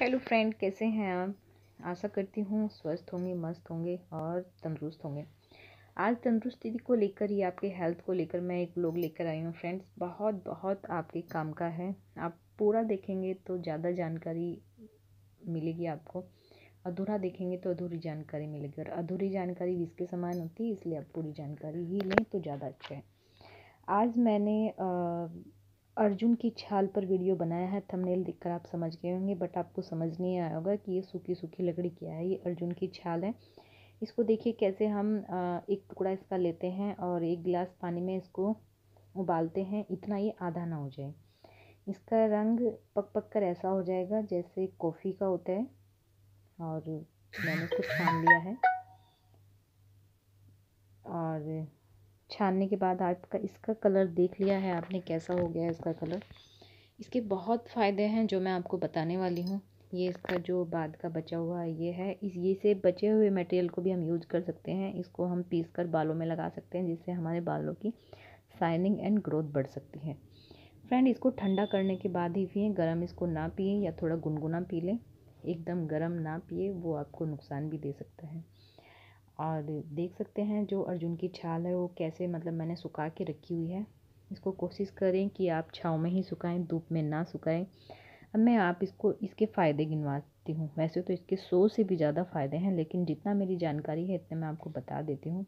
hello friend कैसे हैं आप आशा करती हूँ स्वस्थ होंगे मस्त होंगे और तंदुरुस्त होंगे आज तंदुरुस्ती को लेकर ही आपके हेल्थ को लेकर मैं एक ब्लॉग लेकर आई हूँ फ्रेंड्स बहुत बहुत आपके काम का है आप पूरा देखेंगे तो ज़्यादा जानकारी मिलेगी आपको अधूरा देखेंगे तो अधूरी जानकारी मिलेगी और अधूरी जानकारी विष के समान होती है इसलिए आप पूरी जानकारी ही लें तो ज़्यादा अच्छा है आज मैंने आ, अर्जुन की छाल पर वीडियो बनाया है थंबनेल देखकर आप समझ गए होंगे बट आपको समझ नहीं आया होगा कि ये सूखी सूखी लकड़ी क्या है ये अर्जुन की छाल है इसको देखिए कैसे हम एक टुकड़ा इसका लेते हैं और एक गिलास पानी में इसको उबालते हैं इतना ये आधा ना हो जाए इसका रंग पक पक कर ऐसा हो जाएगा जैसे कॉफ़ी का होता है और मैंने इसको छान लिया है छानने के बाद आपका इसका कलर देख लिया है आपने कैसा हो गया है इसका कलर इसके बहुत फ़ायदे हैं जो मैं आपको बताने वाली हूँ ये इसका जो बाद का बचा हुआ है ये है इस ये से बचे हुए मटेरियल को भी हम यूज़ कर सकते हैं इसको हम पीस कर बालों में लगा सकते हैं जिससे हमारे बालों की शाइनिंग एंड ग्रोथ बढ़ सकती है फ्रेंड इसको ठंडा करने के बाद ही पिए गर्म इसको ना पिए या थोड़ा गुनगुना पी लें एकदम गरम ना पिए वो आपको नुकसान भी दे सकता है और देख सकते हैं जो अर्जुन की छाल है वो कैसे मतलब मैंने सुखा के रखी हुई है इसको कोशिश करें कि आप छाँव में ही सुखाएं धूप में ना सुखाएं अब मैं आप इसको इसके फ़ायदे गिनवाती हूँ वैसे तो इसके सौ से भी ज़्यादा फ़ायदे हैं लेकिन जितना मेरी जानकारी है इतने मैं आपको बता देती हूँ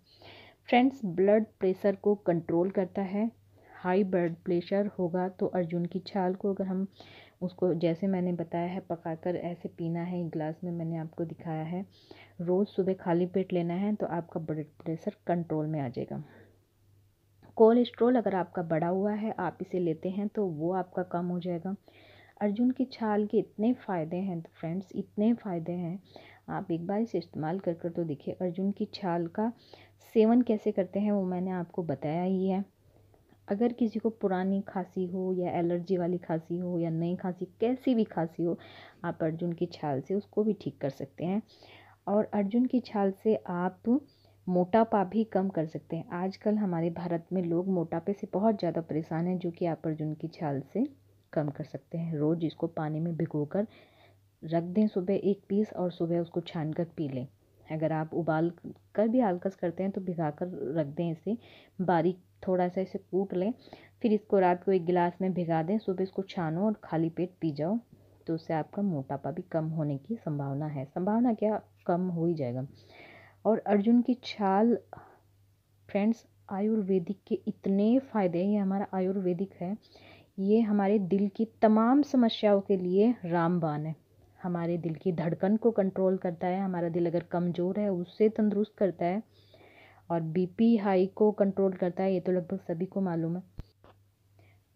फ्रेंड्स ब्लड प्रेशर को कंट्रोल करता है हाई ब्लड प्रेशर होगा तो अर्जुन की छाल को अगर हम उसको जैसे मैंने बताया है पकाकर ऐसे पीना है एक गिलास में मैंने आपको दिखाया है रोज़ सुबह खाली पेट लेना है तो आपका ब्लड प्रेशर कंट्रोल में आ जाएगा कोलेस्ट्रोल अगर आपका बढ़ा हुआ है आप इसे लेते हैं तो वो आपका कम हो जाएगा अर्जुन की छाल के इतने फ़ायदे हैं तो फ्रेंड्स इतने फ़ायदे हैं आप एक बार इसे इस्तेमाल कर कर तो देखिए अर्जुन की छाल का सेवन कैसे करते हैं वो मैंने आपको बताया ही है अगर किसी को पुरानी खांसी हो या एलर्जी वाली खांसी हो या नई खांसी कैसी भी खांसी हो आप अर्जुन की छाल से उसको भी ठीक कर सकते हैं और अर्जुन की छाल से आप मोटापा भी कम कर सकते हैं आजकल हमारे भारत में लोग मोटापे से बहुत ज़्यादा परेशान हैं जो कि आप अर्जुन की छाल से कम कर सकते हैं रोज़ इसको पानी में भिगो कर रख दें सुबह एक पीस और सुबह उसको छान कर पी लें अगर आप उबाल कर भी आलकस करते हैं तो भिगा कर रख दें इसे बारीक थोड़ा सा इसे कूट लें फिर इसको रात को एक गिलास में भिगा दें सुबह इसको छानो और खाली पेट पी जाओ तो उससे आपका मोटापा भी कम होने की संभावना है संभावना क्या कम हो ही जाएगा और अर्जुन की छाल फ्रेंड्स आयुर्वेदिक के इतने फ़ायदे हैं ये हमारा आयुर्वेदिक है ये हमारे दिल की तमाम समस्याओं के लिए रामबान है हमारे दिल की धड़कन को कंट्रोल करता है हमारा दिल अगर कमज़ोर है उससे तंदुरुस्त करता है और बीपी हाई को कंट्रोल करता है ये तो लगभग सभी को मालूम है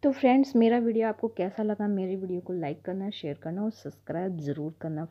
तो फ्रेंड्स मेरा वीडियो आपको कैसा लगा मेरी वीडियो को लाइक करना शेयर करना और सब्सक्राइब ज़रूर करना